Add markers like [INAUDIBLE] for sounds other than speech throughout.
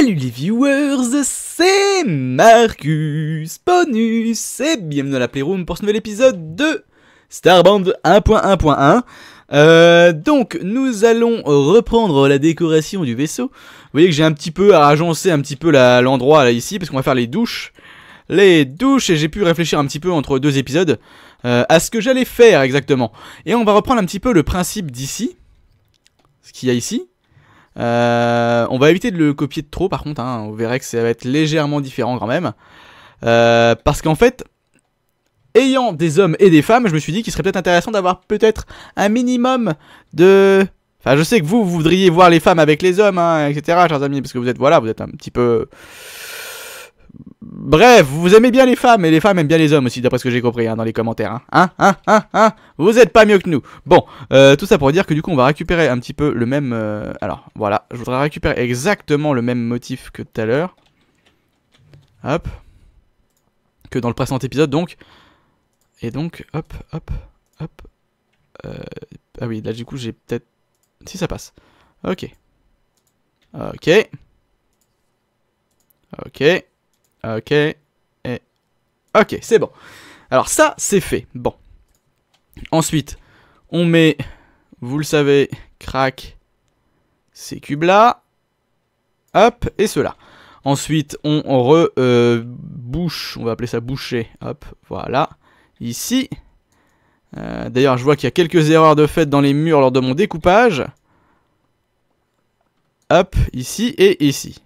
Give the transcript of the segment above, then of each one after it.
Salut les viewers, c'est Marcus Bonus et bienvenue dans la Playroom pour ce nouvel épisode de Starbound 1.1.1. Euh, donc nous allons reprendre la décoration du vaisseau. Vous voyez que j'ai un petit peu à agencer un petit peu l'endroit là ici parce qu'on va faire les douches. Les douches et j'ai pu réfléchir un petit peu entre deux épisodes euh, à ce que j'allais faire exactement. Et on va reprendre un petit peu le principe d'ici. Ce qu'il y a ici. Euh, on va éviter de le copier de trop par contre, hein. vous verrez que ça va être légèrement différent quand même. Euh, parce qu'en fait, ayant des hommes et des femmes, je me suis dit qu'il serait peut-être intéressant d'avoir peut-être un minimum de... Enfin je sais que vous, vous voudriez voir les femmes avec les hommes, hein, etc. chers amis, parce que vous êtes, voilà, vous êtes un petit peu... Bref, vous aimez bien les femmes, et les femmes aiment bien les hommes aussi, d'après ce que j'ai compris hein, dans les commentaires. Hein. hein. hein, hein, hein, Vous êtes pas mieux que nous. Bon, euh, tout ça pour dire que du coup, on va récupérer un petit peu le même... Euh, alors, voilà, je voudrais récupérer exactement le même motif que tout à l'heure. Hop. Que dans le précédent épisode, donc. Et donc, hop, hop, hop. Euh, ah oui, là du coup, j'ai peut-être... Si ça passe. Ok. Ok. Ok. Ok. Et... Ok, c'est bon. Alors ça, c'est fait. Bon. Ensuite, on met, vous le savez, crac, ces cubes là. Hop, et cela. Ensuite, on rebouche, bouche, on va appeler ça boucher. Hop, voilà. Ici. Euh, d'ailleurs, je vois qu'il y a quelques erreurs de fait dans les murs lors de mon découpage. Hop, ici et ici.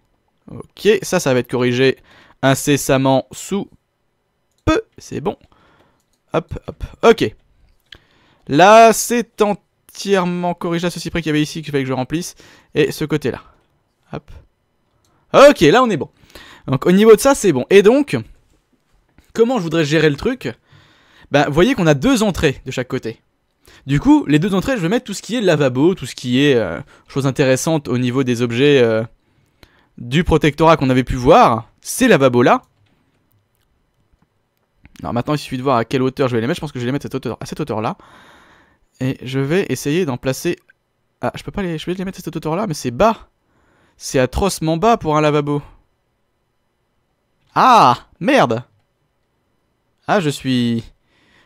Ok, ça, ça va être corrigé incessamment sous peu. C'est bon. Hop, hop. Ok. Là, c'est entièrement corrigé à ceci près qu'il y avait ici, qu'il fallait que je remplisse. Et ce côté-là. Hop. Ok, là, on est bon. Donc, au niveau de ça, c'est bon. Et donc, comment je voudrais gérer le truc Ben, vous voyez qu'on a deux entrées de chaque côté. Du coup, les deux entrées, je vais mettre tout ce qui est lavabo, tout ce qui est choses euh, chose intéressante au niveau des objets euh, du protectorat qu'on avait pu voir ces lavabos-là. Alors maintenant, il suffit de voir à quelle hauteur je vais les mettre. Je pense que je vais les mettre à cette hauteur-là. et je vais essayer d'en placer... Ah, je peux pas les... Je vais les mettre à cette hauteur-là, mais c'est bas C'est atrocement bas pour un lavabo. Ah Merde Ah, je suis...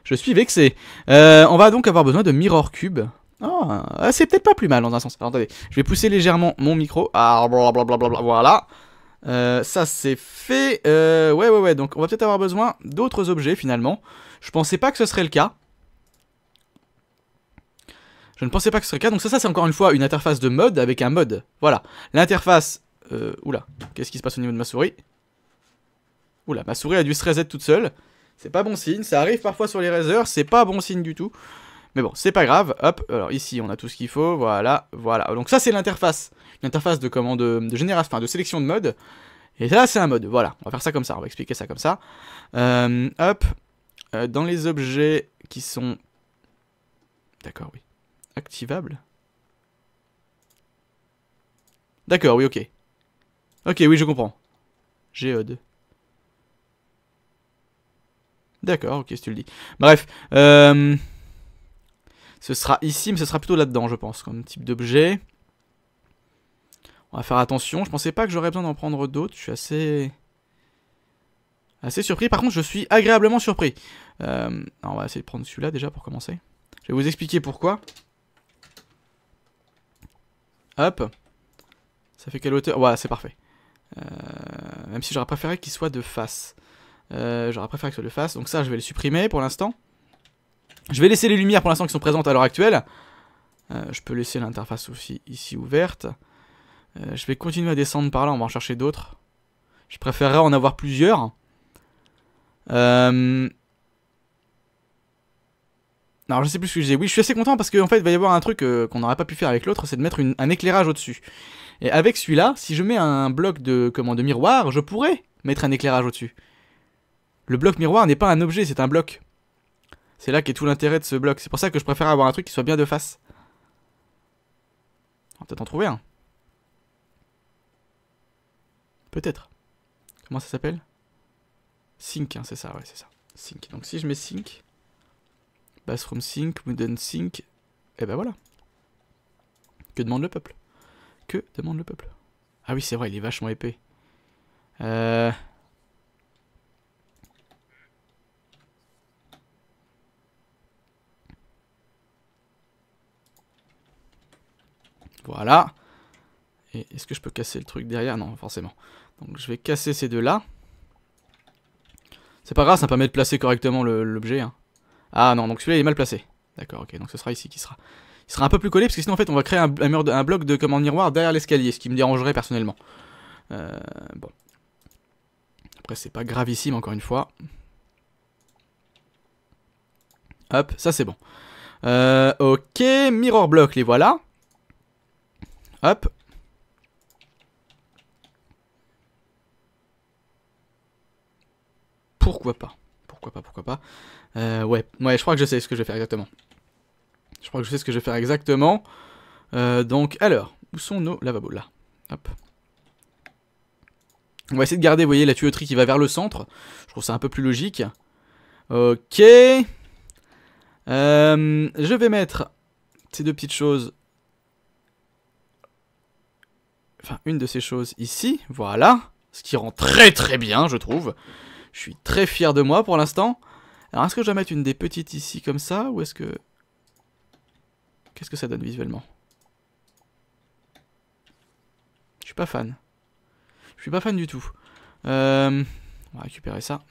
Je suis vexé. Euh, on va donc avoir besoin de Mirror Cube. Oh, c'est peut-être pas plus mal dans un sens. attendez, je vais pousser légèrement mon micro. Ah, blablabla, voilà. Euh, ça c'est fait. Euh, ouais ouais ouais, donc on va peut-être avoir besoin d'autres objets finalement. Je pensais pas que ce serait le cas. Je ne pensais pas que ce serait le cas. Donc ça, c'est encore une fois une interface de mode avec un mode. Voilà. L'interface... Euh, oula, qu'est-ce qui se passe au niveau de ma souris Oula, ma souris a dû se reset toute seule. C'est pas bon signe. Ça arrive parfois sur les Razers, c'est pas bon signe du tout. Mais bon, c'est pas grave. Hop, alors ici, on a tout ce qu'il faut. Voilà, voilà. Donc ça, c'est l'interface. l'interface de commande de génération, enfin de sélection de mode. Et là c'est un mode. Voilà, on va faire ça comme ça. On va expliquer ça comme ça. Euh, hop, euh, dans les objets qui sont... D'accord, oui. Activables. D'accord, oui, ok. Ok, oui, je comprends. Géode. D'accord, ok, si tu le dis. Bref, euh... Ce sera ici, mais ce sera plutôt là-dedans, je pense, comme type d'objet. On va faire attention. Je pensais pas que j'aurais besoin d'en prendre d'autres. Je suis assez... Assez surpris. Par contre, je suis agréablement surpris. Euh, on va essayer de prendre celui-là déjà pour commencer. Je vais vous expliquer pourquoi. Hop. Ça fait quelle hauteur Ouais, c'est parfait. Euh, même si j'aurais préféré qu'il soit de face. Euh, j'aurais préféré qu'il soit de face. Donc ça, je vais le supprimer pour l'instant. Je vais laisser les lumières pour l'instant qui sont présentes à l'heure actuelle. Euh, je peux laisser l'interface aussi ici ouverte. Euh, je vais continuer à descendre par là, on va en chercher d'autres. Je préférerais en avoir plusieurs. Euh... Alors je sais plus ce que je disais. Oui, je suis assez content parce qu'en fait il va y avoir un truc euh, qu'on n'aurait pas pu faire avec l'autre, c'est de mettre un éclairage au-dessus. Et avec celui-là, si je mets un bloc de, comment, de miroir, je pourrais mettre un éclairage au-dessus. Le bloc miroir n'est pas un objet, c'est un bloc. C'est là qu'est tout l'intérêt de ce bloc. C'est pour ça que je préfère avoir un truc qui soit bien de face. On va peut-être en trouver un. Peut-être. Comment ça s'appelle Sync, hein, c'est ça, ouais, c'est ça. Sync. Donc si je mets sync, bathroom sync, wooden sync, et eh ben voilà. Que demande le peuple Que demande le peuple Ah oui, c'est vrai, il est vachement épais. Euh... Voilà. Et est-ce que je peux casser le truc derrière Non, forcément. Donc je vais casser ces deux-là. C'est pas grave, ça permet de placer correctement l'objet. Hein. Ah non, donc celui-là est mal placé. D'accord, ok, donc ce sera ici qui sera. Il sera un peu plus collé, parce que sinon en fait on va créer un, mur un bloc de commande miroir derrière l'escalier, ce qui me dérangerait personnellement. Euh, bon. Après c'est pas gravissime encore une fois. Hop, ça c'est bon. Euh, ok, mirror block, les voilà. Hop. Pourquoi pas Pourquoi pas, pourquoi euh, pas ouais. ouais, je crois que je sais ce que je vais faire exactement. Je crois que je sais ce que je vais faire exactement. Euh, donc, alors, où sont nos lavabos Là. Hop. On va essayer de garder, vous voyez, la tuyauterie qui va vers le centre. Je trouve ça un peu plus logique. Ok. Euh, je vais mettre ces deux petites choses une de ces choses ici, voilà, ce qui rend très très bien je trouve. Je suis très fier de moi pour l'instant. Alors est-ce que je vais mettre une des petites ici comme ça ou est-ce que... Qu'est-ce que ça donne visuellement Je suis pas fan. Je suis pas fan du tout. Euh, on va récupérer ça.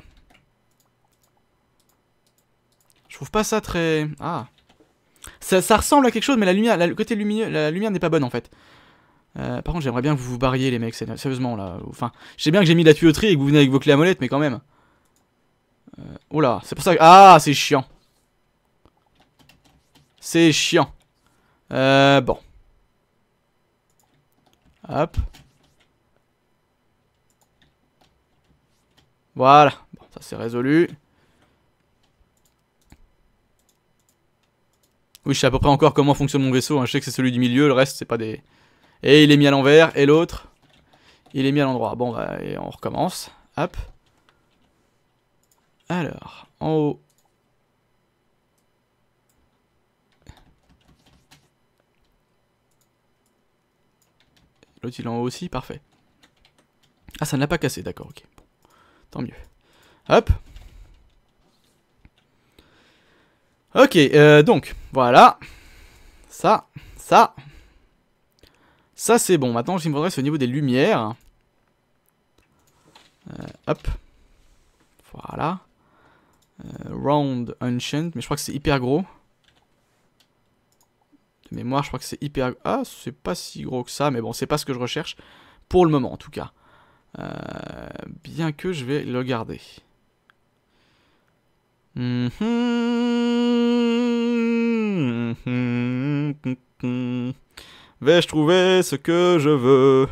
Je trouve pas ça très... Ah ça, ressemble à quelque chose mais la lumière, le côté lumineux, la lumière n'est pas bonne en fait. Euh, par contre, j'aimerais bien que vous vous barriez, les mecs, sérieusement, là. Enfin, je bien que j'ai mis la tuyauterie et que vous venez avec vos clés à molette, mais quand même. Euh, Oula, oh c'est pour ça que... Ah, c'est chiant. C'est chiant. Euh, bon. Hop. Voilà. Bon, ça c'est résolu. Oui, je sais à peu près encore comment fonctionne mon vaisseau. Hein. Je sais que c'est celui du milieu, le reste c'est pas des... Et il est mis à l'envers. Et l'autre, il est mis à l'endroit. Bon, bah, et on recommence. Hop. Alors, en haut. L'autre, il est en haut aussi. Parfait. Ah, ça ne l'a pas cassé. D'accord, ok. Bon. Tant mieux. Hop. Ok, euh, donc, voilà. Ça, ça, ça, c'est bon. Maintenant, je redresse au niveau des lumières. Euh, hop. Voilà. Euh, round Ancient. Mais je crois que c'est hyper gros. De mémoire, je crois que c'est hyper... Ah, c'est pas si gros que ça. Mais bon, c'est pas ce que je recherche. Pour le moment, en tout cas. Euh, bien que je vais le garder. -hmm. -hmm. Vais-je trouver ce que je veux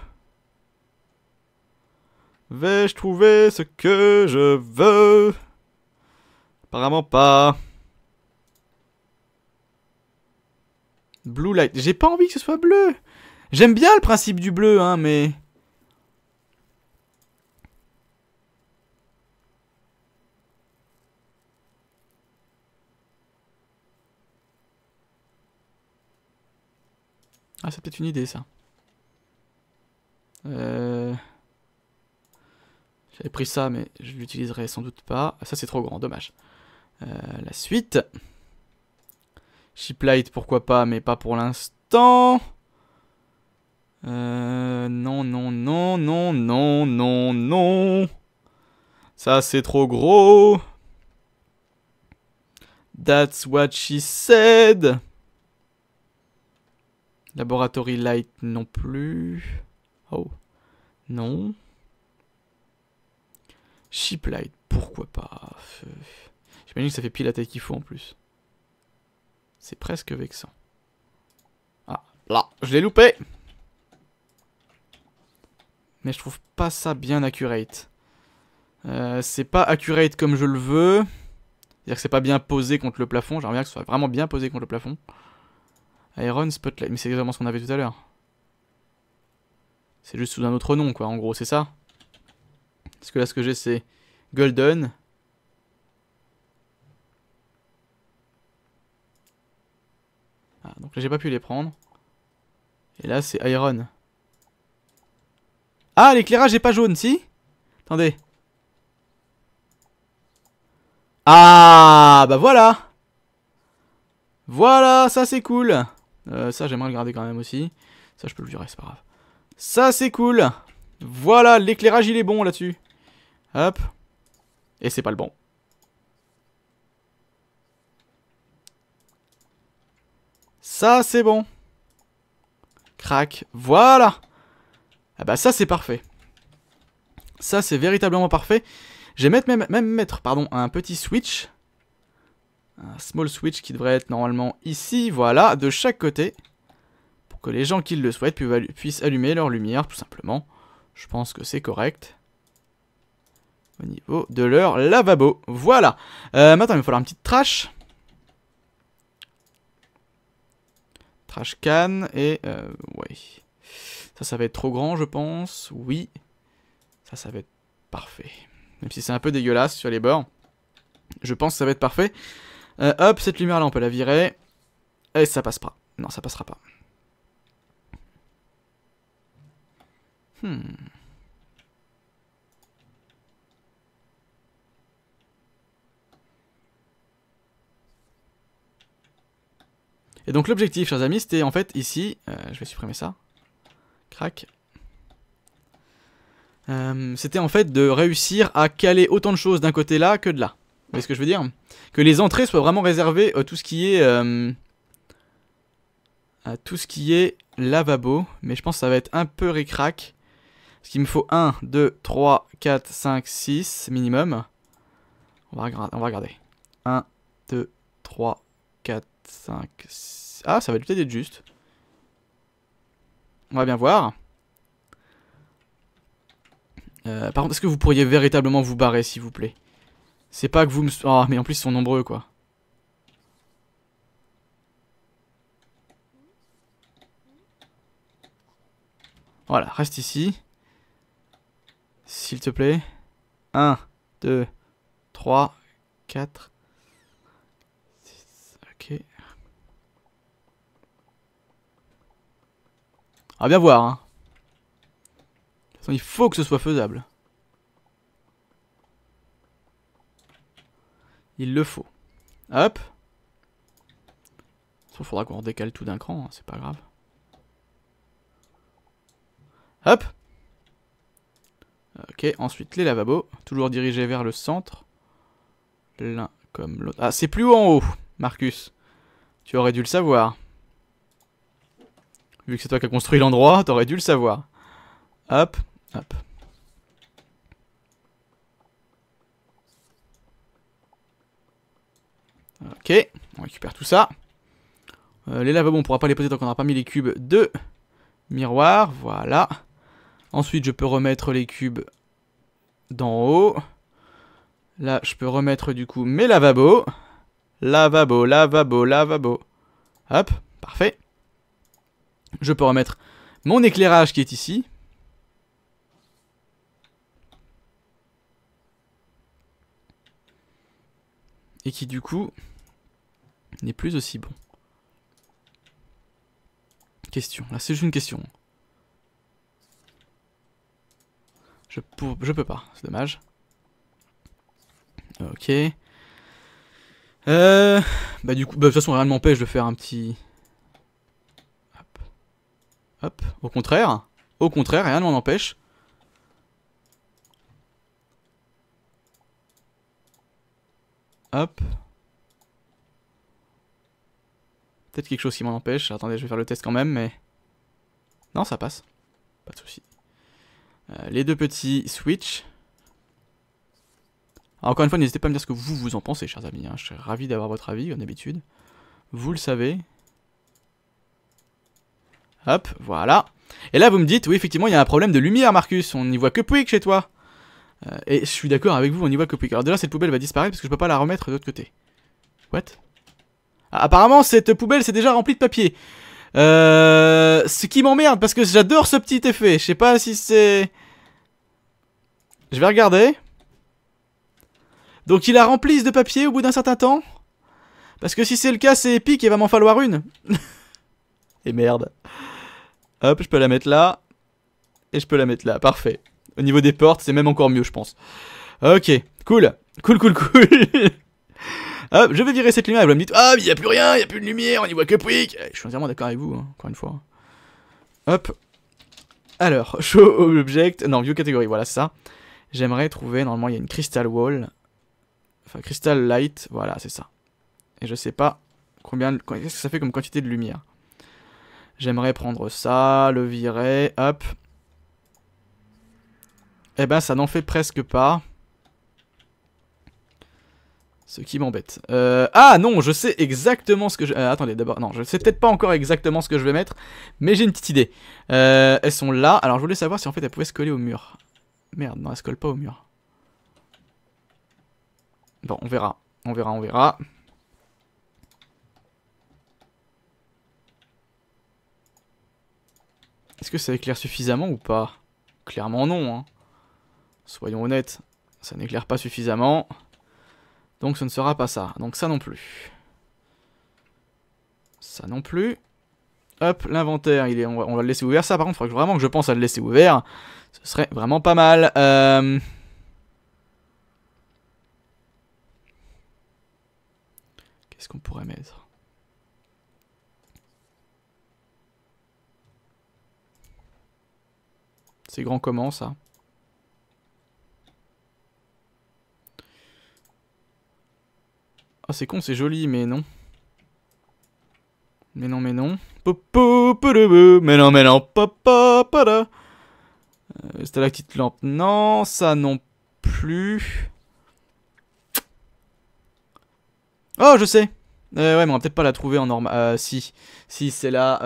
Vais-je trouver ce que je veux Apparemment pas. Blue light. J'ai pas envie que ce soit bleu. J'aime bien le principe du bleu, hein, mais... Ah, c'est peut-être une idée, ça. Euh, j'avais pris ça, mais je l'utiliserai sans doute pas. Ah, ça, c'est trop grand, dommage. Euh, la suite. Shiplight, pourquoi pas, mais pas pour l'instant. Euh, non, non, non, non, non, non, non. Ça, c'est trop gros. That's what she said. Laboratory Light non plus. Oh, non. Ship Light, pourquoi pas J'imagine que ça fait pile la tête qu'il faut en plus. C'est presque vexant. Ah, là, je l'ai loupé Mais je trouve pas ça bien accurate. Euh, c'est pas accurate comme je le veux. C'est-à-dire que c'est pas bien posé contre le plafond. J'aimerais bien que ce soit vraiment bien posé contre le plafond. Iron Spotlight, mais c'est exactement ce qu'on avait tout à l'heure. C'est juste sous un autre nom, quoi, en gros, c'est ça. Parce que là, ce que j'ai, c'est Golden. Ah, donc là, j'ai pas pu les prendre. Et là, c'est Iron. Ah, l'éclairage est pas jaune, si Attendez. Ah, bah voilà Voilà, ça c'est cool euh, ça, j'aimerais le garder quand même aussi. Ça, je peux le virer, c'est pas grave. Ça, c'est cool. Voilà, l'éclairage, il est bon là-dessus. Hop. Et c'est pas le bon. Ça, c'est bon. Crac. Voilà. Ah bah ça, c'est parfait. Ça, c'est véritablement parfait. Je vais mettre même, même mettre pardon, un petit switch un small switch qui devrait être normalement ici, voilà, de chaque côté. Pour que les gens qui le souhaitent puissent allumer leur lumière, tout simplement. Je pense que c'est correct. Au niveau de leur lavabo, voilà. Euh, maintenant, il va falloir une petite trash. Trash can et... Euh, ouais. Ça, ça va être trop grand, je pense. Oui. Ça, ça va être parfait. Même si c'est un peu dégueulasse sur les bords. Je pense que ça va être parfait. Euh, hop, cette lumière là, on peut la virer. Et ça passe pas. Non, ça passera pas. Hmm. Et donc l'objectif, chers amis, c'était en fait ici, euh, je vais supprimer ça, crac, euh, c'était en fait de réussir à caler autant de choses d'un côté là que de là voyez ce que je veux dire Que les entrées soient vraiment réservées à tout ce qui est... Euh, à tout ce qui est lavabo. Mais je pense que ça va être un peu ricrac. Parce qu'il me faut 1, 2, 3, 4, 5, 6 minimum. On va, on va regarder. 1, 2, 3, 4, 5, 6... Ah, ça va peut-être être juste. On va bien voir. Euh, par contre, est-ce que vous pourriez véritablement vous barrer, s'il vous plaît c'est pas que vous me... Ah, mais en plus, ils sont nombreux, quoi. Voilà, reste ici. S'il te plaît. 1, 2, 3, 4, 6, ok. On bien voir. Hein. De toute façon, il faut que ce soit faisable. Il le faut. Hop. Il faudra qu'on décale tout d'un cran, hein, c'est pas grave. Hop. Ok, ensuite les lavabos, toujours dirigés vers le centre. L'un comme l'autre. Ah, c'est plus haut en haut, Marcus. Tu aurais dû le savoir. Vu que c'est toi qui as construit l'endroit, t'aurais dû le savoir. Hop, hop. Ok, on récupère tout ça. Euh, les lavabos, on pourra pas les poser tant qu'on n'aura pas mis les cubes de miroir. Voilà. Ensuite, je peux remettre les cubes d'en haut. Là, je peux remettre du coup mes lavabos. Lavabo, lavabo, lavabo. Hop, parfait. Je peux remettre mon éclairage qui est ici. Et qui du coup n'est plus aussi bon. Question, là c'est juste une question. Je, je peux pas, c'est dommage. Ok. Euh... Bah du coup, bah, de toute façon rien ne m'empêche de faire un petit... Hop. Hop. Au contraire. Au contraire, rien ne m'en empêche. Hop. Peut-être quelque chose qui m'en empêche. Attendez, je vais faire le test quand même, mais... Non, ça passe. Pas de souci. Euh, les deux petits switch. encore une fois, n'hésitez pas à me dire ce que vous vous en pensez, chers amis. Hein. Je serais ravi d'avoir votre avis, comme d'habitude. Vous le savez. Hop, voilà. Et là, vous me dites, oui, effectivement, il y a un problème de lumière, Marcus. On n'y voit que peu, chez toi. Euh, et je suis d'accord avec vous, on n'y voit que peu. Alors, là cette poubelle va disparaître parce que je ne peux pas la remettre de l'autre côté. What Apparemment, cette poubelle s'est déjà remplie de papier. Euh, ce qui m'emmerde parce que j'adore ce petit effet. Je sais pas si c'est... Je vais regarder. Donc il la remplisse de papier au bout d'un certain temps. Parce que si c'est le cas, c'est épique et va m'en falloir une. [LAUGHS] et merde. Hop, je peux la mettre là. Et je peux la mettre là, parfait. Au niveau des portes, c'est même encore mieux, je pense. Ok, cool. Cool, cool, cool. [LAUGHS] Hop, ah, je vais virer cette lumière, elle va me dire Ah, mais il n'y a plus rien, il n'y a plus de lumière, on n'y voit que Pouic eh, Je suis entièrement d'accord avec vous, hein, encore une fois. Hop. Alors, [LAUGHS] show object, non, view catégorie, voilà, ça. J'aimerais trouver, normalement, il y a une crystal wall. Enfin, crystal light, voilà, c'est ça. Et je sais pas combien, qu'est-ce que ça fait comme quantité de lumière. J'aimerais prendre ça, le virer, hop. Eh ben, ça n'en fait presque pas. Ce qui m'embête. Euh, ah non, je sais exactement ce que je... Euh, attendez, d'abord, non, je sais peut-être pas encore exactement ce que je vais mettre, mais j'ai une petite idée. Euh, elles sont là, alors je voulais savoir si en fait elles pouvaient se coller au mur. Merde, non, elles se collent pas au mur. Bon, on verra, on verra, on verra. Est-ce que ça éclaire suffisamment ou pas Clairement non, hein. Soyons honnêtes, ça n'éclaire pas suffisamment. Donc ce ne sera pas ça. Donc ça non plus. Ça non plus. Hop, l'inventaire, il est, on va, le laisser ouvert. Ça, par contre, il faudrait vraiment que je pense à le laisser ouvert. Ce serait vraiment pas mal. Euh, qu'est-ce qu'on pourrait mettre C'est grand comment, ça Ah, c'est con, c'est joli, mais non. Mais non, mais non. Mais non, mais non. Euh, c'était la petite lampe, non. Ça non plus. Oh, je sais. Euh, ouais, mais on va peut-être pas la trouver en normal. Euh, si. Si, c'est la.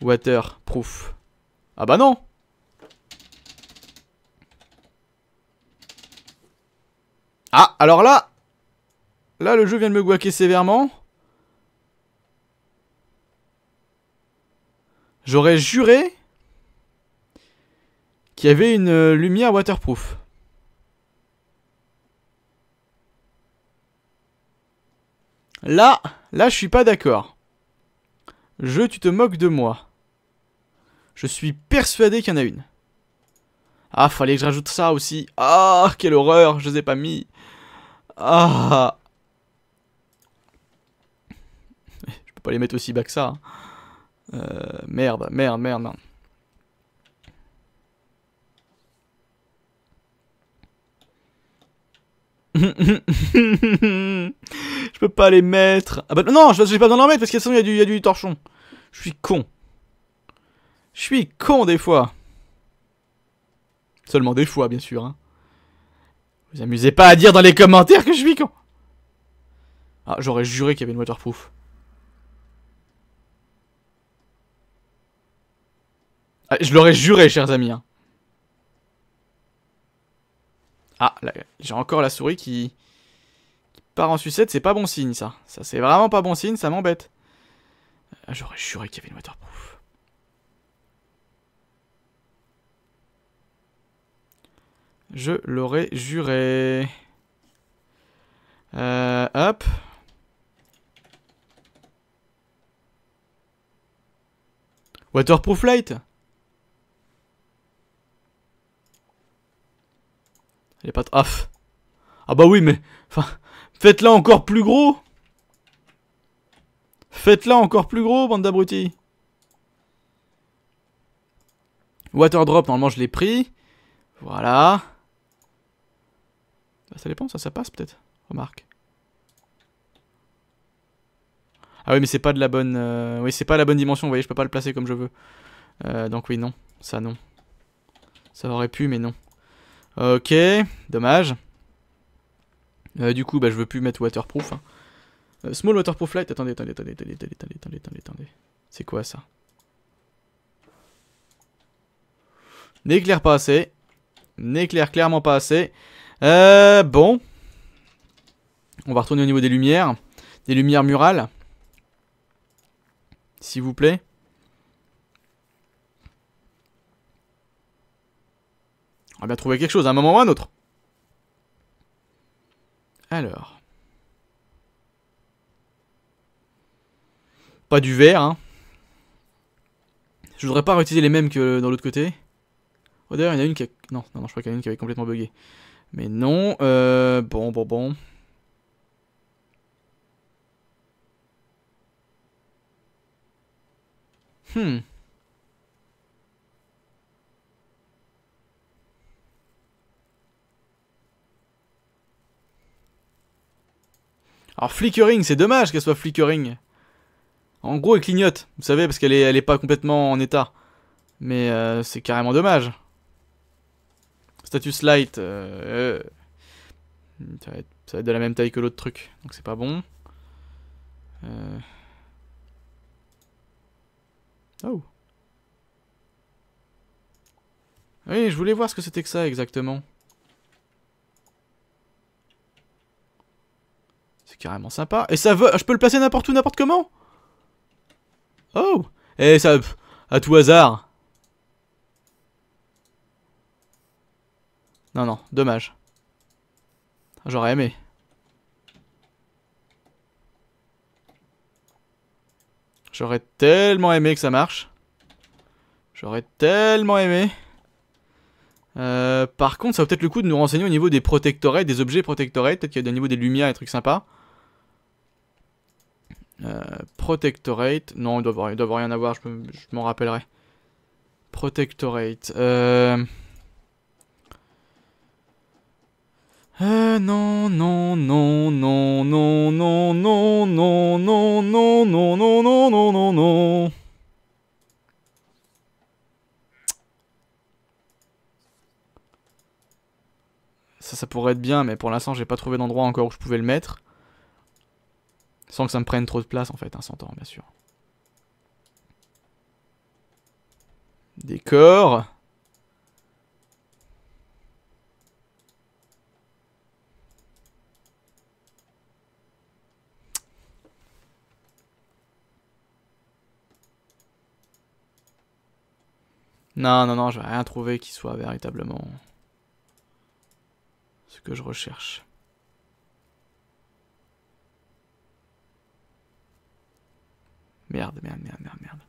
water waterproof. Ah bah non Ah, alors là Là, le jeu vient de me guaquer sévèrement. J'aurais juré qu'il y avait une euh, lumière waterproof. Là, là, je suis pas d'accord. Jeu, tu te moques de moi. Je suis persuadé qu'il y en a une. Ah, fallait que je rajoute ça aussi. Ah, quelle horreur, je les ai pas mis. Ah. peut pas les mettre aussi bas que ça. Hein. Euh, merde, merde, merde, [LAUGHS] je peux pas les mettre. Ah bah non, je pas besoin d'en mettre parce qu'il y, y, a du torchon. Je suis con. Je suis con des fois. Seulement des fois, bien sûr. Hein. Vous amusez pas à dire dans les commentaires que je suis con. Ah, j'aurais juré qu'il y avait une waterproof. Ah, je l'aurais juré, chers amis. Hein. Ah, j'ai encore la souris qui... part en sucette, c'est pas bon signe ça. Ça c'est vraiment pas bon signe, ça m'embête. Ah, j'aurais juré qu'il y avait une waterproof. Je l'aurais juré. Euh, hop. Waterproof light Les pas AF. Ah, ah bah oui, mais... Enfin, faites-la encore plus gros Faites-la encore plus gros, bande Water Waterdrop, normalement je l'ai pris. Voilà. Bah, ça dépend, ça, ça passe peut-être. Remarque. Ah oui, mais c'est pas de la bonne... Euh, oui, c'est pas la bonne dimension, vous voyez, je peux pas le placer comme je veux. Euh, donc oui, non. Ça, non. Ça aurait pu, mais non. Ok, dommage. Euh, du coup, bah, je veux plus mettre waterproof. Hein. Euh, small waterproof light. Attendez, attendez, attendez, attendez, attendez, attendez, attendez, attendez. C'est quoi ça N'éclaire pas assez. N'éclaire clairement pas assez. Euh, bon. On va retourner au niveau des lumières. Des lumières murales. S'il vous plaît. On va trouver quelque chose à un moment ou à un autre. Alors. Pas du verre. hein. Je voudrais pas réutiliser les mêmes que dans l'autre côté. Oh, d'ailleurs, il y en a une qui a... Non, non, je crois qu'il y en a une qui avait complètement bugué. Mais non, euh... Bon, bon, bon. Hmm. Alors flickering, c'est dommage qu'elle soit flickering. En gros, elle clignote, vous savez, parce qu'elle est, elle est pas complètement en état. Mais euh, c'est carrément dommage. Status light. Euh, euh, ça, va être, de la même taille que l'autre truc, donc c'est pas bon. Oh. Oui, je voulais voir ce que c'était que ça exactement. C'est carrément sympa. Et ça veut... Je peux le placer n'importe où, n'importe comment Oh Et eh, ça... À tout hasard Non, non, dommage. J'aurais aimé. J'aurais tellement aimé que ça marche. J'aurais tellement aimé. Euh, par contre, ça vaut peut-être le coup de nous renseigner au niveau des protectorates, des objets protectorates. Peut-être qu'il y a au niveau des lumières et trucs sympas protectorate. Non, il doit, avoir, il doit rien avoir, je m'en rappellerai. Protectorate. Euh... Euh, non, non, non, non, non, non, non, non, non, non, non, non, non, non, non, non. Ça, ça pourrait être bien, mais pour l'instant, j'ai pas trouvé d'endroit encore où je pouvais le mettre. Sans que ça me prenne trop de place en fait, un hein, centaure bien sûr. Décor. Non, non, non, je vais rien trouver qui soit véritablement ce que je recherche. Merde, merde, merde, merde, merde.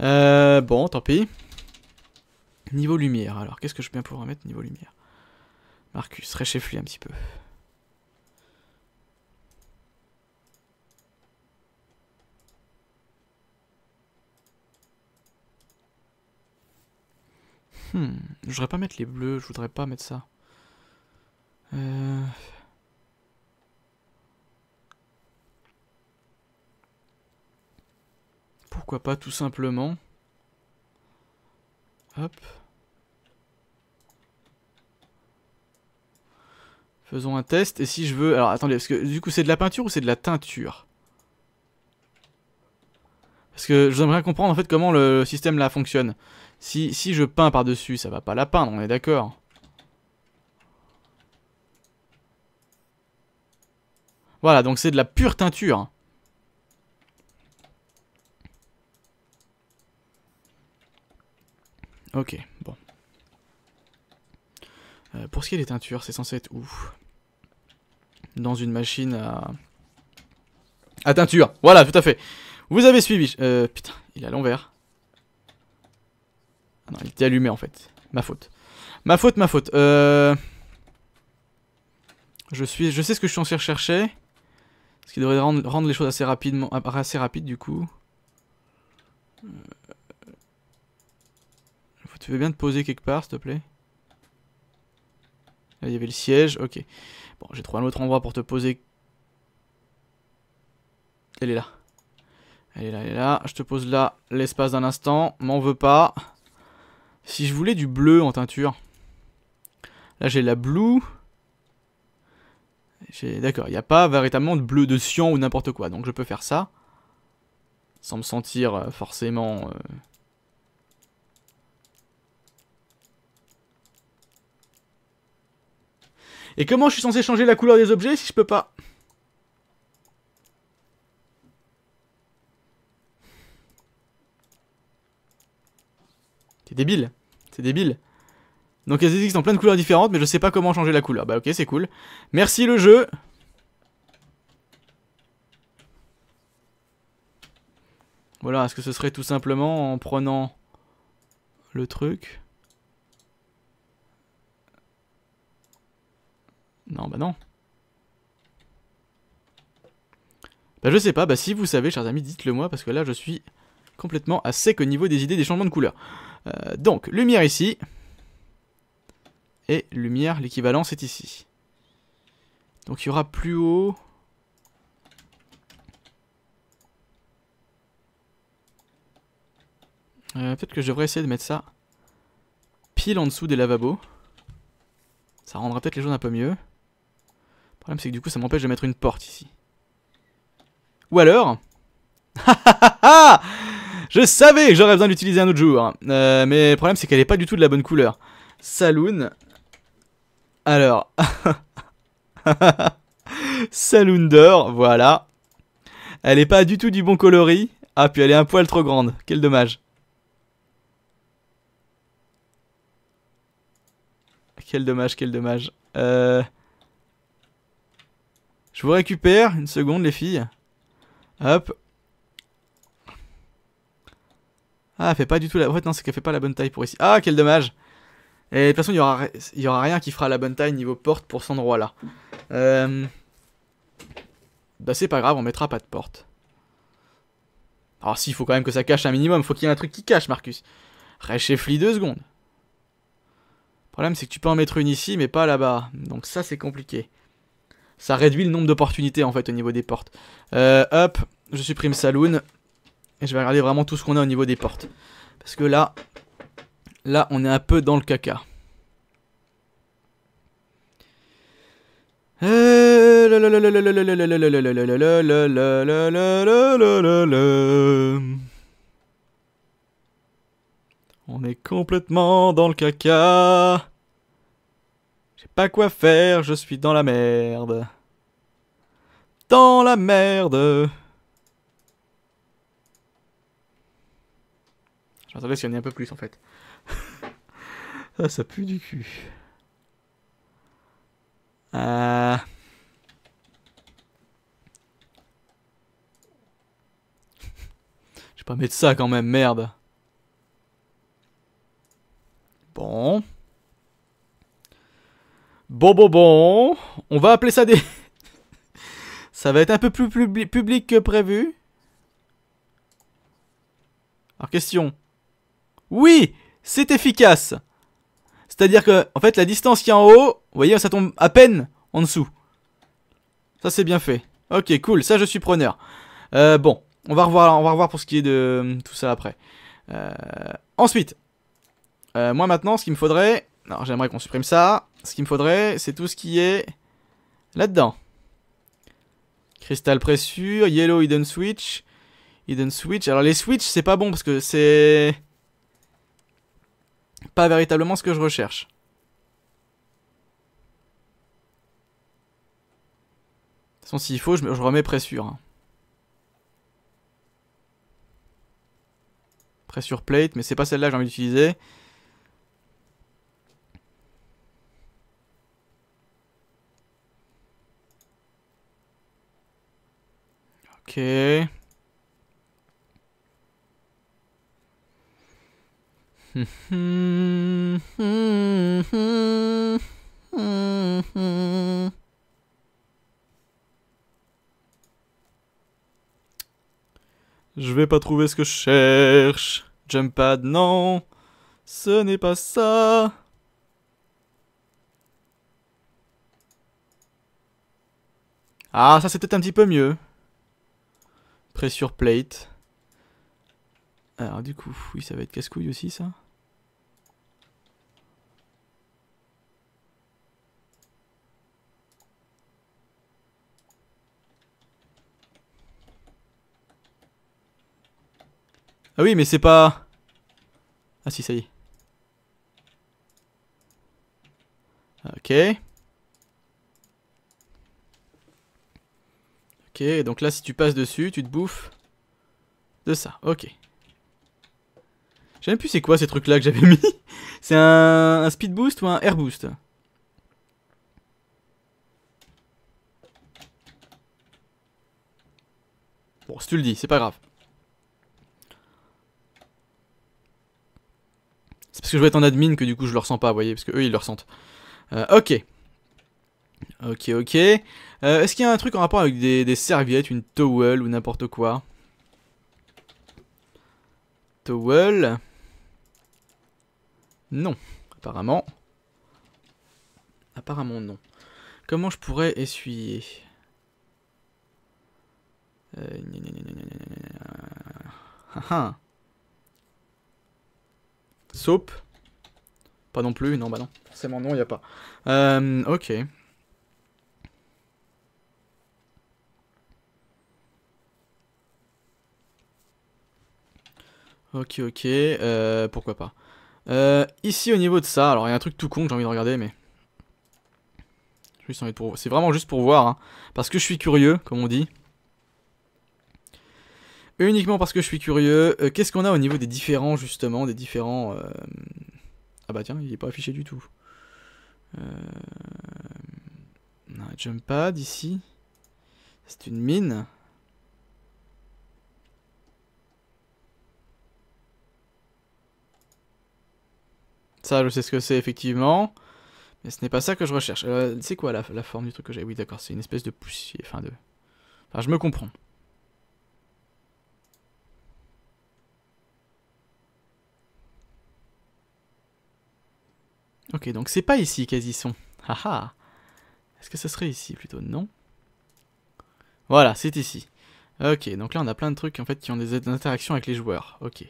Euh, bon, tant pis. Niveau lumière, alors qu'est-ce que je peux bien pouvoir mettre niveau lumière Marcus, réchauffez lui un petit peu. Hmm, je voudrais pas mettre les bleus, je voudrais pas mettre ça. Euh... Pourquoi pas tout simplement. Hop. Faisons un test. Et si je veux... Alors attendez, parce que du coup c'est de la peinture ou c'est de la teinture Parce que j'aimerais comprendre en fait comment le système là fonctionne. Si, si je peins par-dessus, ça va pas la peindre, on est d'accord. Voilà, donc c'est de la pure teinture. Ok, bon. Euh, pour ce qui est des teintures, c'est censé être où Dans une machine à... À teinture Voilà, tout à fait Vous avez suivi euh, Putain, il est à l'envers. Ah non, il était allumé en fait. Ma faute. Ma faute, ma faute. Euh, je, suis... je sais ce que je suis censé rechercher. Ce qui devrait rendre, les choses assez, rapidement... assez rapides du coup. Euh... Tu veux bien te poser quelque part, s'il te plaît Là, il y avait le siège, ok. Bon, j'ai trouvé un autre endroit pour te poser. Elle est là. Elle est là, elle est là. Je te pose là l'espace d'un instant. M'en veux pas. Si je voulais du bleu en teinture. Là, j'ai la blue. D'accord, il n'y a pas véritablement de bleu de cyan ou n'importe quoi. Donc je peux faire ça. Sans me sentir euh, forcément... Euh, Et comment je suis censé changer la couleur des objets si je peux pas C'est débile. C'est débile. Donc elles existent en plein de couleurs différentes, mais je sais pas comment changer la couleur. Bah ok, c'est cool. Merci le jeu. Voilà, est-ce que ce serait tout simplement en prenant le truc Non, bah non. Bah je sais pas, bah si vous savez, chers amis, dites-le moi, parce que là je suis complètement à sec au niveau des idées des changements de couleurs. Euh, donc, lumière ici. Et lumière, l'équivalent, c'est ici. Donc il y aura plus haut... Euh, peut-être que je devrais essayer de mettre ça pile en dessous des lavabos. Ça rendra peut-être les jaunes un peu mieux. Le problème c'est que du coup ça m'empêche de mettre une porte ici. Ou alors... [LAUGHS] Ah, je savais que j'aurais besoin d'utiliser un autre jour. Euh, mais le problème c'est qu'elle n'est pas du tout de la bonne couleur. Saloon. Alors. [LAUGHS] Saloon d'or, voilà. Elle n'est pas du tout du bon coloris. Ah puis elle est un poil trop grande. Quel dommage. Quel dommage, quel dommage. Euh... Je vous récupère. Une seconde, les filles. Hop. Ah, elle fait pas du tout la... En fait, non, c'est qu'elle fait pas la bonne taille pour ici. Ah, quel dommage. Et de toute façon, il y aura, y aura rien qui fera la bonne taille niveau porte pour cet endroit-là. Euh, bah, c'est pas grave, on mettra pas de porte. Alors si, il faut quand même que ça cache un minimum. Faut qu'il y ait un truc qui cache, Marcus. Reste deux secondes. Le problème, c'est que tu peux en mettre une ici, mais pas là-bas. Donc ça, c'est compliqué ça réduit le nombre d'opportunités en fait au niveau des portes. hop, je supprime Saloon. Et je vais regarder vraiment tout ce qu'on a au niveau des portes. Parce que là, là on est un peu dans le caca. On est complètement dans le caca pas quoi faire, je suis dans la merde. Dans la merde. Je m'attendais s'il y en ait un peu plus en fait. ça, [LAUGHS] ah, ça pue du cul. Ah [LAUGHS] Je vais pas mettre ça quand même, merde. Bon. Bon, bon, bon. On va appeler ça des... [LAUGHS] ça va être un peu plus public que prévu. Alors, question. Oui C'est efficace C'est-à-dire que, en fait, la distance qui est en haut, vous voyez, ça tombe à peine en dessous. Ça, c'est bien fait. Ok, cool. Ça, je suis preneur. Euh, bon. On va revoir, on va pour ce qui est de euh, tout ça après. Euh, ensuite, moi maintenant, ce qu'il me faudrait, alors j'aimerais qu'on supprime ça. Ce qu'il me faudrait, c'est tout ce qui est là-dedans. Cristal pressure, yellow hidden switch. Hidden switch. Alors les switch, c'est pas bon parce que c'est... Pas véritablement ce que je recherche. De toute façon, s'il faut, je, je, remets pressure. Hein. Pressure plate, mais c'est pas celle-là que j'ai envie d'utiliser. Je vais pas trouver ce que je cherche. Jump pad, non. Ce n'est pas ça. Ah, ça c'était un petit peu mieux. Pressure plate. Alors du coup, oui, ça va être casse-couille aussi ça. Ah oui, mais c'est pas... Ah si, ça y est. Ok. Ok, donc là, si tu passes dessus, tu te bouffes de ça. Ok. Je même plus c'est quoi ces trucs-là que j'avais [LAUGHS] mis. c'est un, speed boost ou un air boost Bon, si tu le dis, c'est pas grave. C'est parce que je vais être en admin que du coup je le ressens pas, vous voyez, parce que eux ils le ressentent. Euh, ok. Ok, ok. Euh, est-ce qu'il y a un truc en rapport avec des, serviettes, une towel ou n'importe quoi Towel Non, apparemment. Apparemment non. Comment je pourrais essuyer euh... Soap Pas non plus, non bah non. Forcément non, il a pas. Euh, ok. Ok, ok, euh, pourquoi pas. Euh, ici au niveau de ça, alors il y a un truc tout con que j'ai envie de regarder, mais... Juste pour... C'est vraiment juste pour voir, hein, parce que je suis curieux, comme on dit. uniquement parce que je suis curieux, euh, qu'est-ce qu'on a au niveau des différents, justement, des différents... Ah bah tiens, il n'est pas affiché du tout. jump pad ici. C'est une mine. Ça, je sais ce que c'est, effectivement. Mais ce n'est pas ça que je recherche. Euh, c'est quoi la, forme du truc que j'ai Oui, d'accord, c'est une espèce de poussière. Enfin, de... enfin, je me comprends. Ok, donc c'est pas ici y sont. Haha ah. Est-ce que ça serait ici plutôt Non Voilà, c'est ici. Ok, donc là on a plein de trucs en fait qui ont des interactions avec les joueurs. Ok.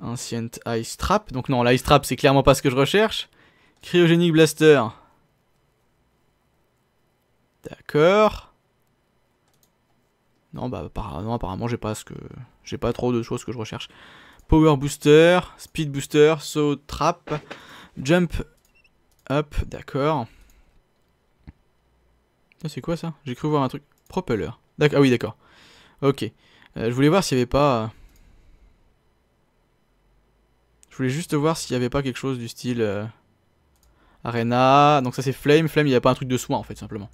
Ancient Ice Trap. Donc non, l'Ice Trap, c'est clairement pas ce que je recherche. Cryogenic Blaster. D'accord. Non, bah apparemment, j'ai pas ce que... J'ai pas trop de choses que je recherche. Power Booster, Speed Booster, Saut Trap, Jump Up, d'accord. C'est quoi ça J'ai cru voir un truc. Propeller. Ah oui, d'accord. Ok. Euh, je voulais voir s'il n'y avait pas... Euh, voulais juste voir s'il n'y avait pas quelque chose du style... Euh, arena... Donc ça c'est Flame. Flame, il n'y a pas un truc de soin en fait, simplement.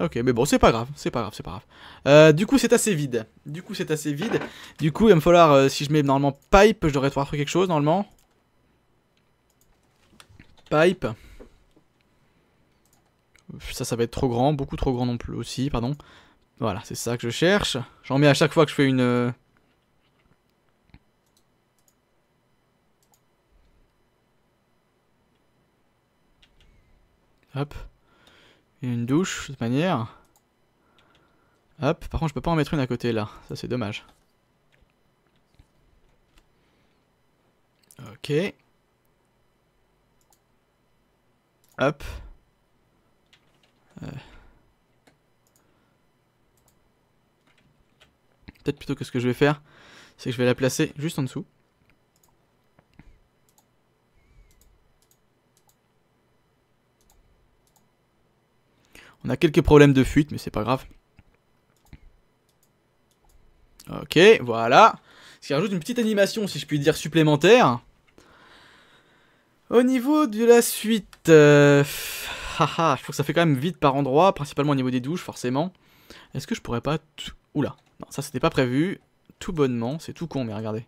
Ok, mais bon, c'est pas grave, c'est pas grave, c'est pas grave. Euh, du coup, c'est assez vide. Du coup, c'est assez vide. Du coup, il va me falloir, euh, si je mets normalement pipe, je devrais trouver quelque chose, normalement. Pipe. Ça, ça va être trop grand, beaucoup trop grand non plus aussi, pardon. Voilà, c'est ça que je cherche. J'en mets à chaque fois que je fais une... Hop. Une douche, de toute manière. Hop, par contre je peux pas en mettre une à côté là, ça c'est dommage. Ok. Hop. Euh. Peut-être plutôt que ce que je vais faire, c'est que je vais la placer juste en dessous. On a quelques problèmes de fuite, mais c'est pas grave. Ok, voilà. Ce qui rajoute une petite animation, si je puis dire, supplémentaire. Au niveau de la suite... Euh, [LAUGHS] haha, je trouve que ça fait quand même vite par endroit, principalement au niveau des douches, forcément. Est-ce que je pourrais pas... Oula, non, ça c'était pas prévu. Tout bonnement, c'est tout con, mais regardez.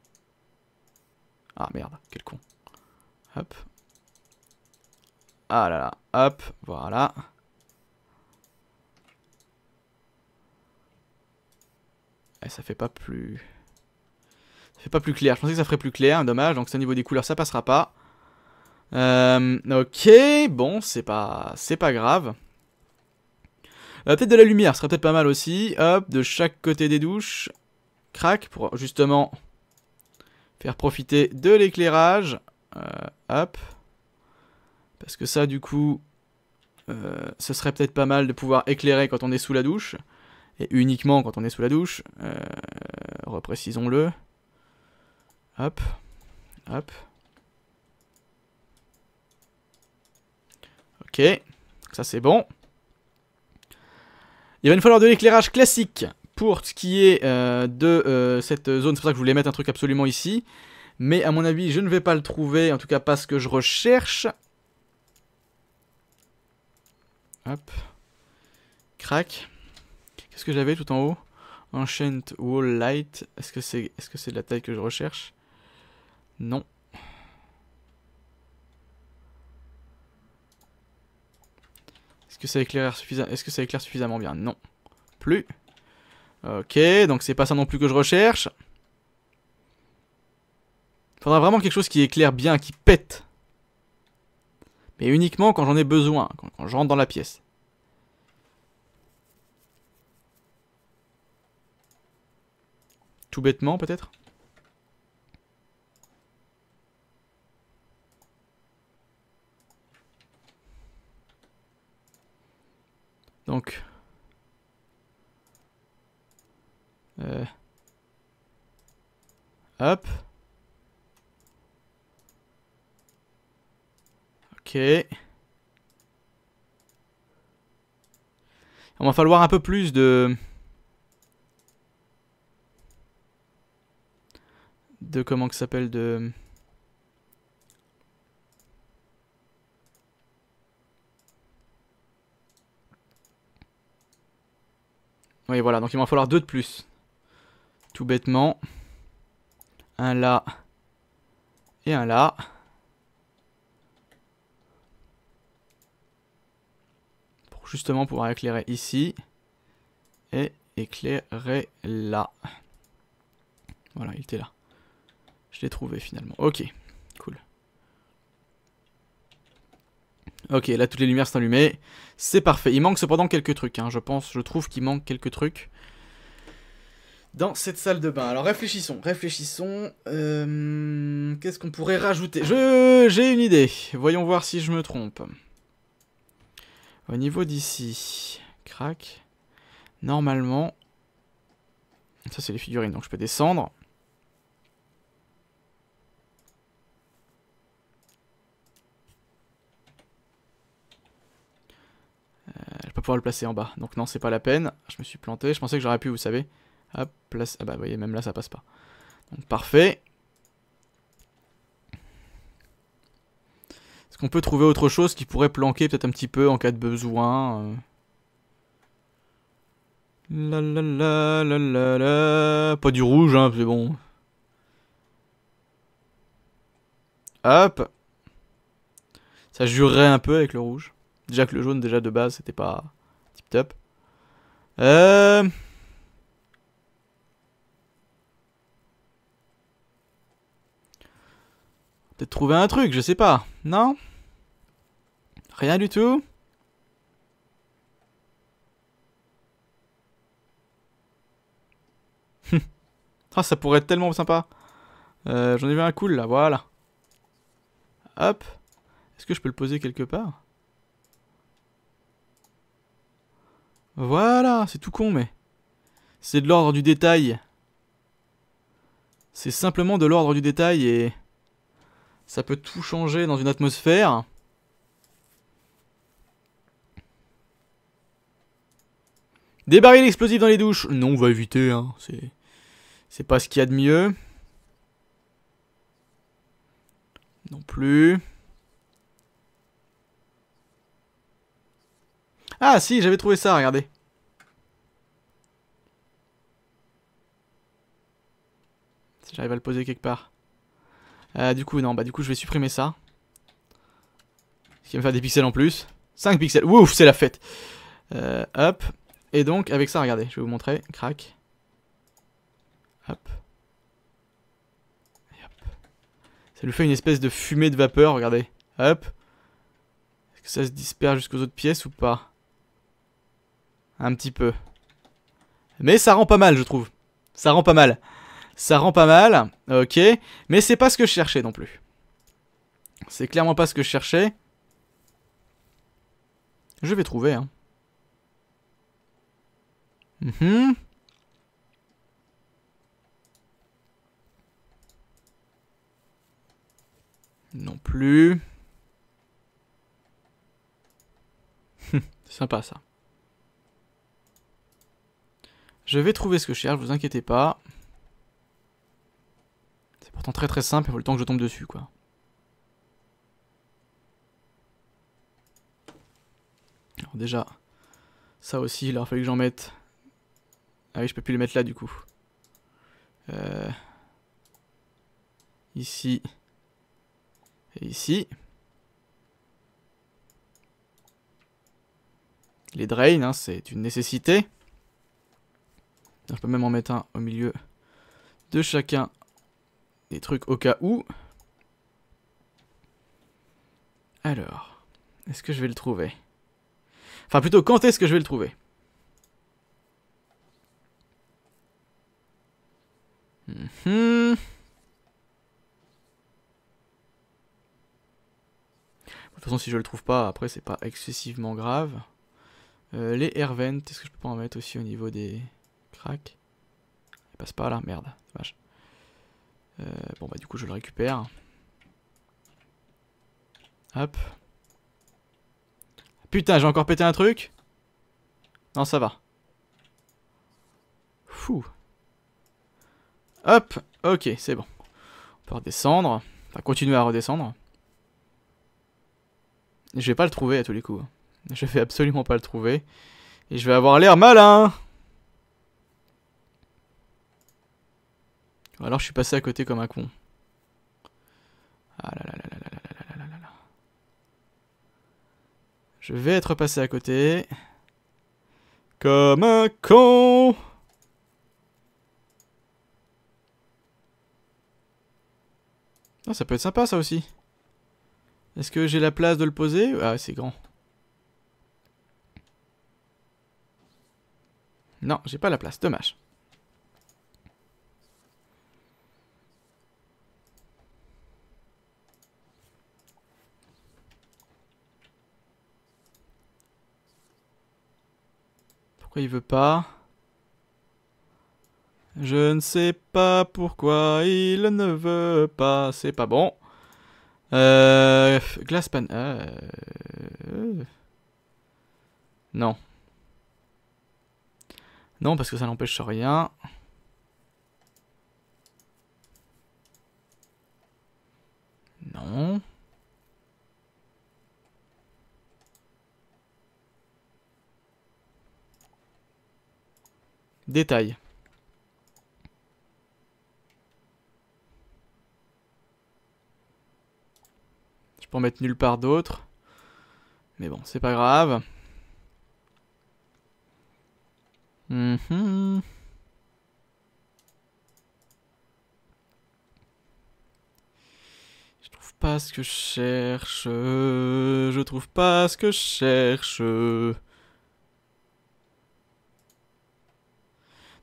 Ah merde, quel con. Hop. Ah là là, hop, voilà. Eh, ça fait pas plus... Ça fait pas plus clair. Je pensais que ça ferait plus clair, dommage. Donc, au niveau des couleurs, ça passera pas. Euh, ok, bon, c'est pas, c'est pas grave. Euh, peut-être de la lumière, ce serait peut-être pas mal aussi. Hop, de chaque côté des douches. Crac, pour justement faire profiter de l'éclairage. Euh, hop. Parce que ça, du coup, ce serait peut-être pas mal de pouvoir éclairer quand on est sous la douche et uniquement quand on est sous la douche. Euh, reprécisons-le. Hop, hop. Ok, ça c'est bon. Il va nous falloir de l'éclairage classique pour ce qui est euh, de euh, cette zone. C'est pour ça que je voulais mettre un truc absolument ici. Mais à mon avis, je ne vais pas le trouver, en tout cas pas ce que je recherche. Hop. Crac ce que j'avais tout en haut enchant Wall Light. Est-ce que c'est est -ce que c'est la taille que je recherche Non. Est-ce que ça éclaire suffisamment Est-ce que ça éclaire suffisamment bien Non. Plus. Ok, donc c'est pas ça non plus que je recherche. Faudra vraiment quelque chose qui éclaire bien, qui pète. Mais uniquement quand j'en ai besoin, quand, quand je rentre dans la pièce. Tout bêtement peut-être Donc. Euh. Hop. Ok. On va falloir un peu plus de... de comment que s'appelle de Oui voilà donc il va falloir deux de plus Tout bêtement Un là Et un là Pour justement pouvoir éclairer ici Et éclairer là Voilà il était là je l'ai trouvé finalement. Ok, cool. Ok, là toutes les lumières sont allumées. C'est parfait. Il manque cependant quelques trucs, hein. je pense. Je trouve qu'il manque quelques trucs dans cette salle de bain. Alors réfléchissons, réfléchissons. Euh, qu'est-ce qu'on pourrait rajouter J'ai une idée. Voyons voir si je me trompe. Au niveau d'ici, crac. Normalement, ça c'est les figurines, donc je peux descendre. Euh, je vais pas pouvoir le placer en bas. Donc non, c'est pas la peine. Je me suis planté. Je pensais que j'aurais pu, vous savez. Hop, place. Ah bah, vous voyez, même là, ça passe pas. Donc parfait. Est-ce qu'on peut trouver autre chose qui pourrait planquer peut-être un petit peu en cas de besoin euh? la, la, la, la, la, la. Pas du rouge, hein, c'est bon. Hop. Ça jurerait un peu avec le rouge. Déjà que le jaune, déjà de base, c'était pas tip top. Euh... Peut-être trouver un truc, je sais pas. Non Rien du tout [LAUGHS] Ah, ça pourrait être tellement sympa. Euh, j'en ai vu un cool là, voilà. Hop. Est-ce que je peux le poser quelque part Voilà, c'est tout con, mais... C'est de l'ordre du détail. C'est simplement de l'ordre du détail et... Ça peut tout changer dans une atmosphère. Débarrer l'explosif dans les douches. Non, on va éviter, hein. C'est... C'est pas ce qu'il y a de mieux. Non plus. Ah si, j'avais trouvé ça, regardez. j'arrive à le poser quelque part. Euh, du coup, non, bah du coup, je vais supprimer ça. Ce qui va me faire des pixels en plus. 5 pixels, ouf, c'est la fête euh, Hop, et donc avec ça, regardez, je vais vous montrer, crac. Hop. Et hop. Ça lui fait une espèce de fumée de vapeur, regardez. Hop. Est-ce que ça se disperse jusqu'aux autres pièces ou pas Un petit peu. Mais ça rend pas mal, je trouve. Ça rend pas mal. Ça rend pas mal, ok. Mais c'est pas ce que je cherchais non plus. C'est clairement pas ce que je cherchais. Je vais trouver, hein. Mhm. Non plus. [LAUGHS] Sympa ça. Je vais trouver ce que je cherche, vous inquiétez pas très très simple, il faut le temps que je tombe dessus quoi. Alors déjà, ça aussi, il aurait fallu que j'en mette. Ah oui, je peux plus le mettre là du coup. Euh, ici. Et ici. Les drains, hein, c'est une nécessité. Je peux même en mettre un au milieu de chacun des trucs au cas où. Alors, est-ce que je vais le trouver Enfin, plutôt, quand est-ce que je vais le trouver mhm. De toute façon, si je le trouve pas, après, c'est pas excessivement grave. Euh, les vents, est-ce que je peux en mettre aussi au niveau des cracks Il passe pas là, merde, dommage. Euh, bon bah du coup je le récupère. Hop. Putain j'ai encore pété un truc Non ça va. Fou. Hop Ok c'est bon. On peut redescendre. Enfin continuer à redescendre. Je vais pas le trouver à tous les coups. Je vais absolument pas le trouver. Et je vais avoir l'air malin Alors je suis passé à côté comme un con. Ah là là là là là là là Je vais être passé à côté. Comme un con Non ça peut être sympa ça aussi. Est-ce que j'ai la place de le poser Ah c'est grand. Non, j'ai pas la place, dommage. Pourquoi il veut pas Je ne sais pas pourquoi il ne veut pas. C'est pas bon. Euh, Glasspan. Euh... Non. Non, parce que ça n'empêche rien. Non. Détail. Je peux en mettre nulle part d'autre. Mais bon, c'est pas grave. Mhm. Je trouve pas ce que je cherche. Je trouve pas ce que je cherche.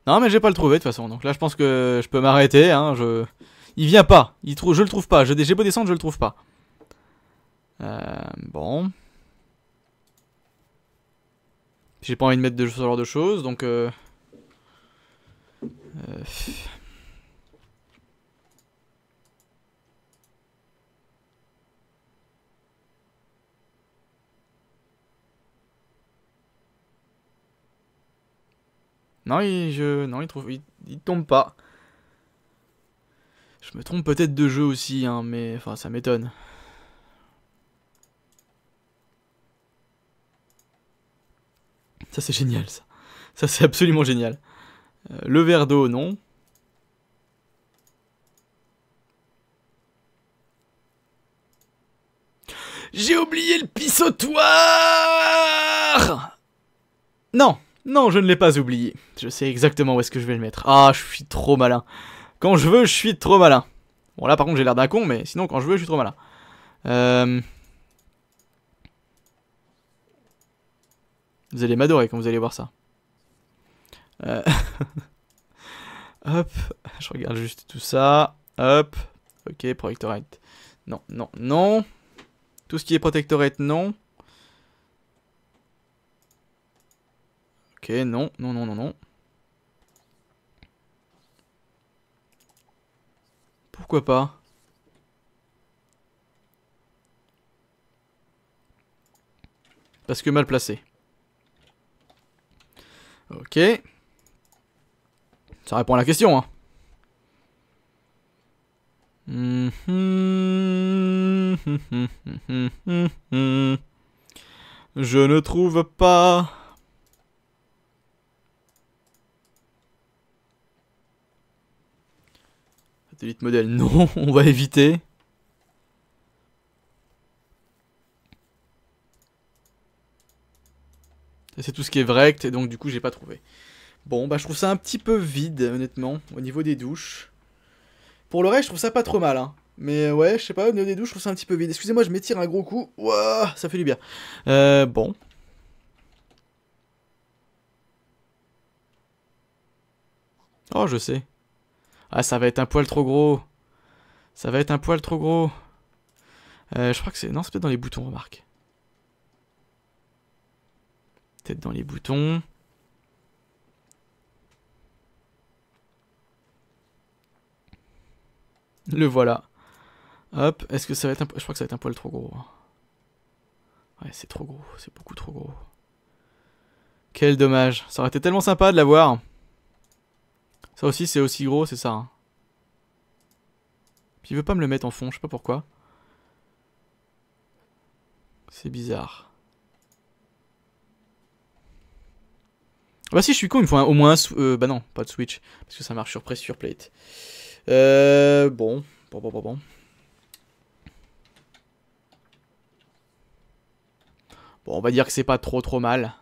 Non, mais j'ai pas le trouvé de toute façon. Donc là, je pense que je peux m'arrêter. Hein, je... Il vient pas. Il Je le trouve pas. J'ai beau descendre, je le trouve pas. Euh, bon. J'ai pas envie de mettre de ce genre de choses, donc... Euh... Euh... Non, il, je, non, il, trouve, il, tombe pas. Je me trompe peut-être de jeu aussi, hein, mais enfin, ça m'étonne. Ça, c'est génial, ça. Ça, c'est absolument génial. Euh, le verre d'eau, non. J'ai oublié le pissotoir Non non, je ne l'ai pas oublié. Je sais exactement où est-ce que je vais le mettre. Ah, je suis trop malin. Quand je veux, je suis trop malin. Bon, là, par contre, j'ai l'air d'un con, mais sinon, quand je veux, je suis trop malin. Euh, vous allez m'adorer quand vous allez voir ça. Euh, [LAUGHS] hop, je regarde juste tout ça. Hop, ok, protectorate. Non, non, non. Tout ce qui est protectorate, non. Ok, non, non, non, non, non. Pourquoi pas Parce que mal placé. Ok. Ça répond à la question, hein. Mhm. [LAUGHS] Je ne trouve pas vite modèle, non, [LAUGHS] on va éviter. C'est tout ce qui est vrect, et donc du coup j'ai pas trouvé. Bon, bah je trouve ça un petit peu vide, honnêtement, au niveau des douches. Pour le reste, je trouve ça pas trop mal, hein. Mais euh, ouais, je sais pas, au niveau des douches, je trouve ça un petit peu vide. Excusez-moi, je m'étire un gros coup. Ouah, ça fait du bien. Euh, bon. Oh, je sais. Ah, ça va être un poil trop gros. Ça va être un poil trop gros. Euh, je crois que c'est... Non, c'est peut-être dans les boutons, remarque. Peut-être dans les boutons. Le voilà. Hop, est-ce que ça va être un... Je crois que ça va être un poil trop gros. Hein. Ouais, c'est trop gros, c'est beaucoup trop gros. Quel dommage, ça aurait été tellement sympa de l'avoir. Ça aussi, c'est aussi gros, c'est ça. Hein. Puis il veut pas me le mettre en fond, je sais pas pourquoi. C'est bizarre. Bah si, je suis con, il me faut au moins un... Euh, bah non, pas de switch, parce que ça marche sur press sur plate. Euh, bon, bon, bon, bon, bon. Bon, on va dire que c'est pas trop trop mal.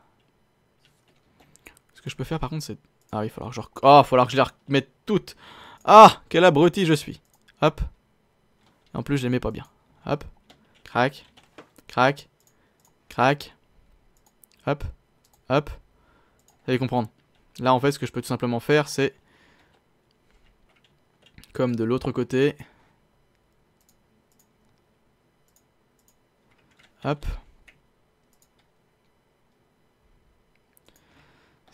Ce que je peux faire par contre, c'est ah oui, il va oh, falloir que je ah, les remette toutes. Ah, quel abruti je suis. Hop. En plus, je les mets pas bien. Hop. Crac. Crac. Crac. Hop. Hop. Vous allez comprendre. Là, en fait, ce que je peux tout simplement faire, c'est... Comme de l'autre côté. Hop.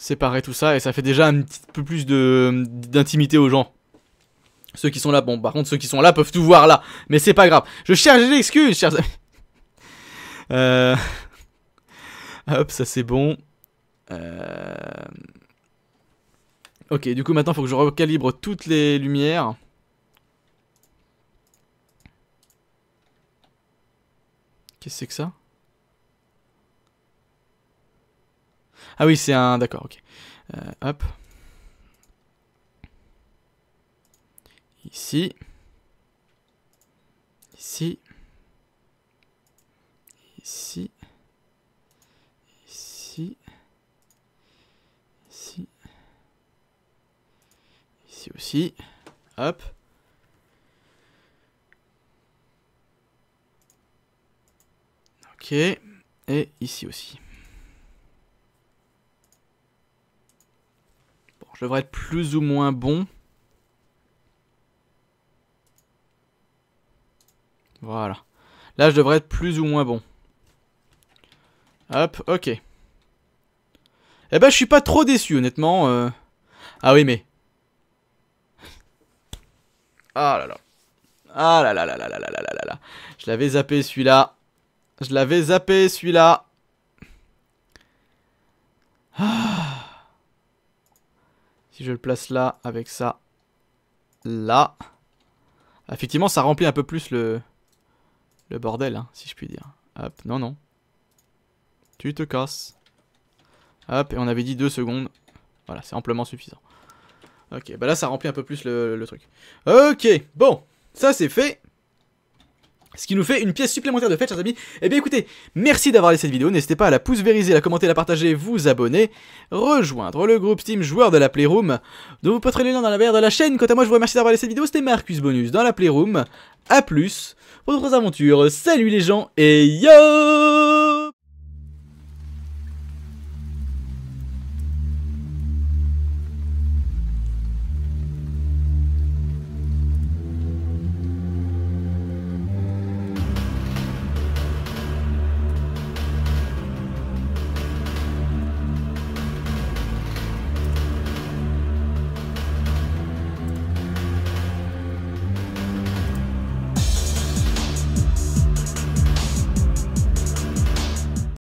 séparer tout ça et ça fait déjà un petit peu plus de d'intimité aux gens. Ceux qui sont là, bon par contre ceux qui sont là peuvent tout voir là, mais c'est pas grave. Je cherche des excuses, chers amis. [LAUGHS] Euh... Hop, ça c'est bon. Euh... Ok, du coup maintenant faut que je recalibre toutes les lumières. Qu'est-ce que c'est que ça Ah oui, c'est un... D'accord, ok. Euh, hop. Ici. Ici. Ici. Ici. Ici. Ici aussi. Hop. Ok. Et ici aussi. Je devrais être plus ou moins bon. Voilà. Là, je devrais être plus ou moins bon. Hop, ok. Eh ben, je suis pas trop déçu, honnêtement. Euh. Ah oui, mais... Ah là là. Ah là là là là là là là là là. Je l'avais zappé, celui-là. Je l'avais zappé, celui-là. Ah je le place là, avec ça, là. Effectivement, ça remplit un peu plus le, le bordel, hein, si je puis dire. Hop, non, non. Tu te casses. Hop, et on avait dit deux secondes. Voilà, c'est amplement suffisant. Ok, bah là, ça remplit un peu plus le, le truc. Ok, bon, ça c'est fait. Ce qui nous fait une pièce supplémentaire de fête, chers amis. Eh bien écoutez, merci d'avoir laissé cette vidéo. N'hésitez pas à la pouce vériser, la commenter, la partager, vous abonner, rejoindre le groupe Steam joueur de la Playroom, dont vous potrez le lien dans la barre de la chaîne. Quant à moi, je vous remercie d'avoir laissé cette vidéo. C'était Marcus Bonus dans la Playroom. A plus pour d'autres aventures. Salut les gens et yo